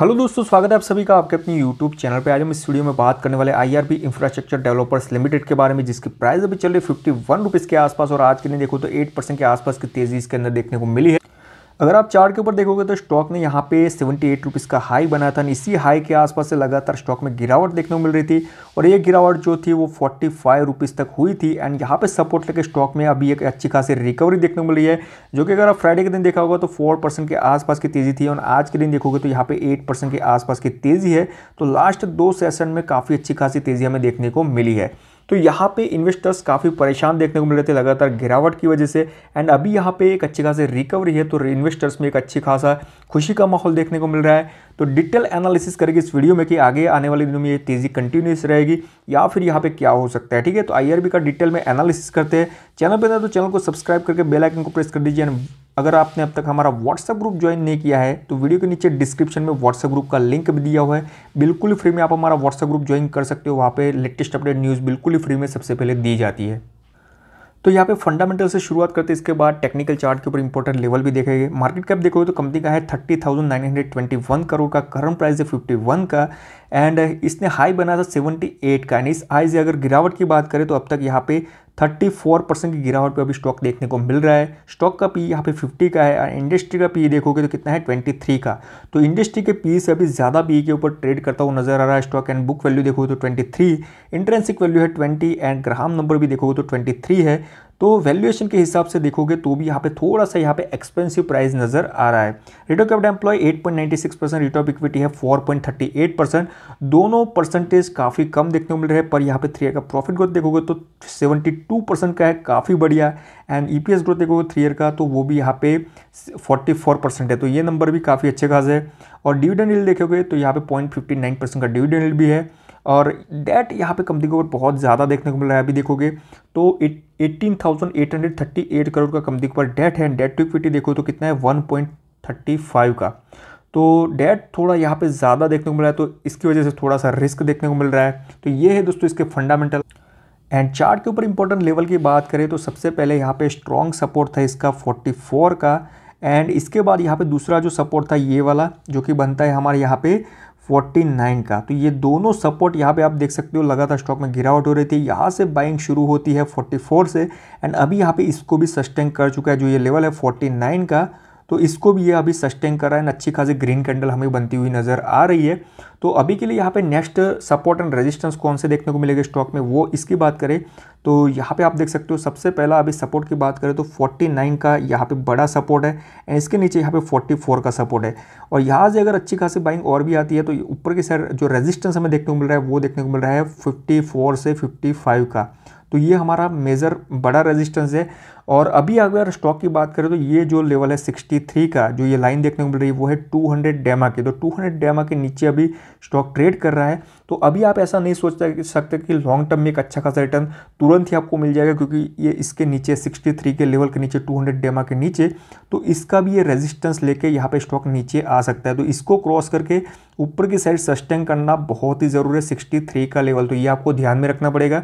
hello दोस्तों स्वागत है आप सभी का आपके अपने यूट्यूब चैनल पे आज हम इस वीडियो में बात करने वाले आईआरबी इंफ्रास्ट्रक्चर डेवलपर्स लिमिटेड के बारे में जिसकी प्राइस अभी चल रही है फिफ्टी वन रुपीज़ के आसपास और आज के दिन देखो तो एट परसेंट के आसपास की तेजी इसके अंदर देखने को मिली है अगर आप चार्ट के ऊपर देखोगे तो स्टॉक ने यहाँ पे सेवेंटी एट रुपीज़ का हाई बना था इसी हाई के आसपास से लगातार स्टॉक में गिरावट देखने को मिल रही थी और ये गिरावट जो थी वो फोर्टी फाइव रुपीज़ तक हुई थी एंड यहाँ पे सपोर्ट लेके स्टॉक में अभी एक अच्छी खासी रिकवरी देखने को मिल रही है जो कि अगर आप फ्राइडे के दिन देखा होगा तो फोर परसेंट के आसपास की तेज़ी थी और आज के दिन देखोगे तो यहाँ पे एट परसेंट के आसपास की तेज़ी है तो लास्ट दो सेशन में काफ़ी अच्छी खासी तेज़ी हमें देखने को मिली है तो यहाँ पे इन्वेस्टर्स काफ़ी परेशान देखने को मिल रहे थे लगातार गिरावट की वजह से एंड अभी यहाँ पे एक अच्छी खासी रिकवरी है तो इन्वेस्टर्स में एक अच्छी खासा खुशी का माहौल देखने को मिल रहा है तो डिटेल एनालिसिस करेंगे इस वीडियो में कि आगे आने वाले दिनों में ये तेज़ी कंटिन्यूस रहेगी या फिर यहाँ पे क्या हो सकता है ठीक है तो आई का डिटेल में एनालिसिस करते हैं चैनल पर तो चैनल को सब्सक्राइब करके बेलाइकन को प्रेस कर दीजिए एंड अगर आपने अब तक हमारा व्हाट्सएप ग्रुप ज्वाइन नहीं किया है तो वीडियो के नीचे डिस्क्रिप्शन में व्हाट्सएप ग्रुप का लिंक भी दिया हुआ है बिल्कुल फ्री में आप हमारा व्हाट्सएप ग्रुप ज्वाइन कर सकते हो वहाँ पे लेटेस्ट अपडेट न्यूज़ बिल्कुल ही फ्री में सबसे पहले दी जाती है तो यहाँ पे फंडामेंटल से शुरुआत करते इसके बाद टेक्निकल चार्ट के ऊपर इंपॉर्टेंट लेवल भी देखेंगे मार्केट कैप देखोगे तो कंपनी का है thirty thousand nine hundred twenty one crore का करंट प्राइस है फिफ्टी वन का एंड इसने हाई बना था सेवेंटी एट का एंड इस हाई से अगर गिरावट की बात करें तो अब तक यहाँ पे थर्टी फोर परसेंट की गिरावट पे अभी स्टॉक देखने को मिल रहा है स्टॉक का पी यहाँ पे फिफ्टी का है और इंडस्ट्री का पी देखोगे तो कितना है ट्वेंटी थ्री का तो इंडस्ट्री के पी से अभी ज़्यादा पी के ऊपर ट्रेड करता हुआ नजर आ रहा है स्टॉक एंड बुक वैल्यू देखोगे तो थ्री इंट्रेंसिक वैल्यू है ट्वेंटी एंड ग्राम नंबर भी देखोगे तो ट्वेंटी है तो वैल्यूएशन के हिसाब से देखोगे तो भी यहाँ पे थोड़ा सा यहाँ पे एक्सपेंसिव प्राइस नजर आ रहा है rate of capital employ 8.96 percent rate of equity है 4.38 परसेंट दोनों परसेंटेज काफ़ी कम देखने को मिल रहे हैं पर यहाँ पे थ्री ईयर का प्रॉफिट ग्रोथ देखोगे तो 72 परसेंट का है काफ़ी बढ़िया एंड ई ग्रोथ देखोगे थ्री ईयर का तो वो भी यहाँ पे फोर परसेंट है तो ये नंबर भी काफ़ी अच्छे खास है और डिविडेंड यील्ड देखोगे तो यहाँ पे पॉइंट का डिविडेंड यील्ड भी है और डेट यहाँ पे कंपनी को बहुत ज़्यादा देखने को मिल रहा है अभी देखोगे तो eighteen thousand eight hundred thirty eight crore का कंपनी के ऊपर डेट है डेट टू इक्विटी देखो तो कितना है वन पॉइंट थर्टी फाइव का तो डेट थोड़ा यहाँ पे ज़्यादा देखने को मिल रहा है तो इसकी वजह से थोड़ा सा रिस्क देखने को मिल रहा है तो ये है दोस्तों इसके फंडामेंटल एंड चार्ट के ऊपर इंपॉर्टेंट लेवल की बात करें तो सबसे पहले यहाँ पे स्ट्रॉन्ग सपोर्ट था इसका 44 का एंड इसके बाद यहाँ पे दूसरा जो सपोर्ट था ये वाला जो कि बनता है हमारे यहाँ पे 49 का तो ये दोनों सपोर्ट यहाँ पे आप देख सकते हो लगातार स्टॉक में गिरावट हो रही थी यहाँ से बाइंग शुरू होती है 44 से एंड अभी यहाँ पे इसको भी सस्टेन कर चुका है जो ये लेवल है 49 का तो इसको भी ये अभी सस्टेन कर रहा है अच्छी खासी ग्रीन कैंडल हमें बनती हुई नज़र आ रही है तो अभी के लिए यहाँ पे नेक्स्ट सपोर्ट एंड रेजिस्टेंस कौन से देखने को मिलेगा स्टॉक में वो इसकी बात करें तो यहाँ पे आप देख सकते हो सबसे पहला अभी सपोर्ट की बात करें तो 49 का यहाँ पे बड़ा सपोर्ट है एंड इसके नीचे यहाँ पे 44 का सपोर्ट है और यहाँ से अगर अच्छी खासी बाइंग और भी आती है तो ऊपर की साइड जो रेजिस्टेंस हमें देखने को मिल रहा है वो देखने को मिल रहा है 54 से 55 का तो ये हमारा मेजर बड़ा रेजिस्टेंस है और अभी अगर स्टॉक की बात करें तो ये जो लेवल है 63 का जो ये लाइन देखने को मिल रही है वो है 200 डेमा की तो 200 डेमा के नीचे अभी स्टॉक ट्रेड कर रहा है तो अभी आप ऐसा नहीं सोच सकते कि लॉन्ग टर्म में एक अच्छा खासा रिटर्न तुरंत ही आपको मिल जाएगा क्योंकि ये इसके नीचे 63 के लेवल के नीचे 200 डेमा के नीचे तो इसका भी ये रेजिस्टेंस लेके यहाँ पे स्टॉक नीचे आ सकता है तो इसको क्रॉस करके ऊपर की साइड सस्टेन करना बहुत ही ज़रूरी है थ्री का लेवल तो ये आपको ध्यान में रखना पड़ेगा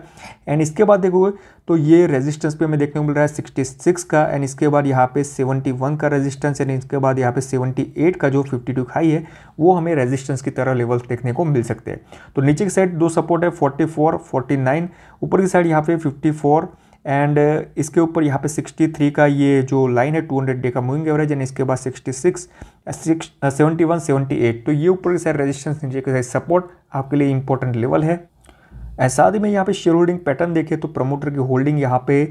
एंड इसके बाद देखोगे तो ये रेजिस्टेंस भी हमें देखने को मिल रहा है 66 का एंड इसके बाद यहाँ पे 71 का रेजिस्टेंस एंड इसके बाद यहाँ पे 78 का जो 52 हाई है वो हमें रेजिस्टेंस की तरह लेवल्स देखने को मिल सकते हैं तो नीचे की साइड दो सपोर्ट है 44 49 ऊपर की साइड यहाँ पे 54 एंड इसके ऊपर यहाँ पे 63 का ये जो लाइन है 200 डे का मूविंग एवरेज एंड इसके बाद सिक्सटी सिक्स सेवेंटी तो ये ऊपर की साइड रजिस्टेंस नीचे की साइड सपोर्ट आपके लिए इंपॉर्टेंट लेवल है ही में यहाँ पे शेयर होल्डिंग पैटर्न देखें तो प्रमोटर की होल्डिंग यहाँ पे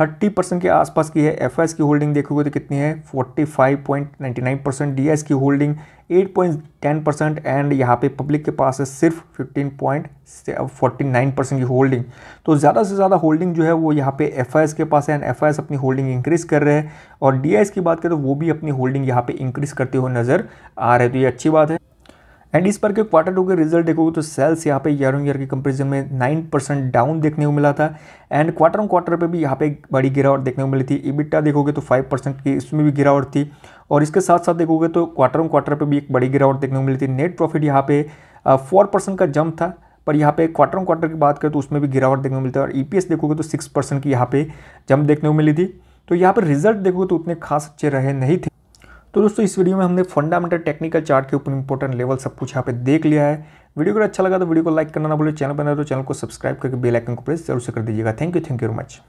30 परसेंट के आसपास की है एफ की होल्डिंग देखोगे तो कितनी है 45.99 परसेंट डी की होल्डिंग 8.10 परसेंट एंड यहाँ पे पब्लिक के पास है सिर्फ 15.49 परसेंट की होल्डिंग तो ज़्यादा से ज़्यादा होल्डिंग जो है वो यहाँ पे एफ के पास है एंड एफ अपनी होल्डिंग इंक्रीज कर रहे हैं और डी की बात करें तो वो भी अपनी होल्डिंग यहाँ पर इंक्रीज करते हुए नज़र आ रहे तो ये अच्छी बात है एंड इस बार के क्वार्टर टू के रिजल्ट देखोगे तो सेल्स यहाँ पे ईयर ऑन ईयर के कंपेरिजन में नाइन परसेंट डाउन देखने को मिला था एंड क्वार्टर ऑन क्वार्टर पे भी यहाँ पे बड़ी गिरावट देखने को मिली थी इबिटा देखोगे तो फाइव परसेंट की इसमें भी गिरावट थी और इसके साथ साथ देखोगे तो क्वार्टर ऑन क्वार्टर पर भी एक बड़ी गिरावट देखने को मिली थी नेट प्रॉफिट यहाँ पे फोर परसेंट का जंप था पर यहाँ पे क्वार्टर ऑन क्वार्टर की बात करें तो उसमें भी गिरावट देखने को मिलती है और एस देखोगे तो सिक्स परसेंट की यहाँ पे जंप देखने को मिली थी तो यहाँ पर रिजल्ट देखोगे तो उतने खास अच्छे रहे नहीं थे तो दोस्तों इस वीडियो में हमने फंडामेंटल टेक्निकल चार्ट के ऊपर इंपॉर्टेंट लेवल सब कुछ यहाँ पे देख लिया है वीडियो अगर अच्छा लगा तो वीडियो को लाइक करना ना बोले चैनल पर ना तो चैनल को सब्सक्राइब करके बेल आइकन को प्रेस जरूर से कर दीजिएगा thank you thank you very much